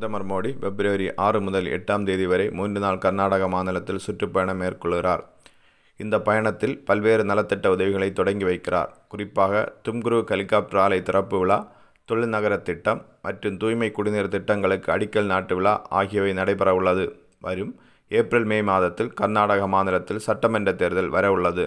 பிரதமர் மோடி பிப்ரவரி ஆறு முதல் எட்டாம் தேதி வரை மூன்று நாள் கர்நாடக மாநிலத்தில் சுற்றுப்பயணம் மேற்கொள்கிறார் இந்த பயணத்தில் பல்வேறு நலத்திட்ட உதவிகளை தொடங்கி வைக்கிறார் குறிப்பாக தும்குரு ஹெலிகாப்டர் ஆலை திறப்பு விழா தொழில்நகர திட்டம் மற்றும் தூய்மை குடிநீர் திட்டங்களுக்கு அடிக்கல் நாட்டு விழா ஆகியவை நடைபெறவுள்ளது வரும் ஏப்ரல் மே மாதத்தில் கர்நாடக மாநிலத்தில் சட்டமன்ற தேர்தல் வரவுள்ளது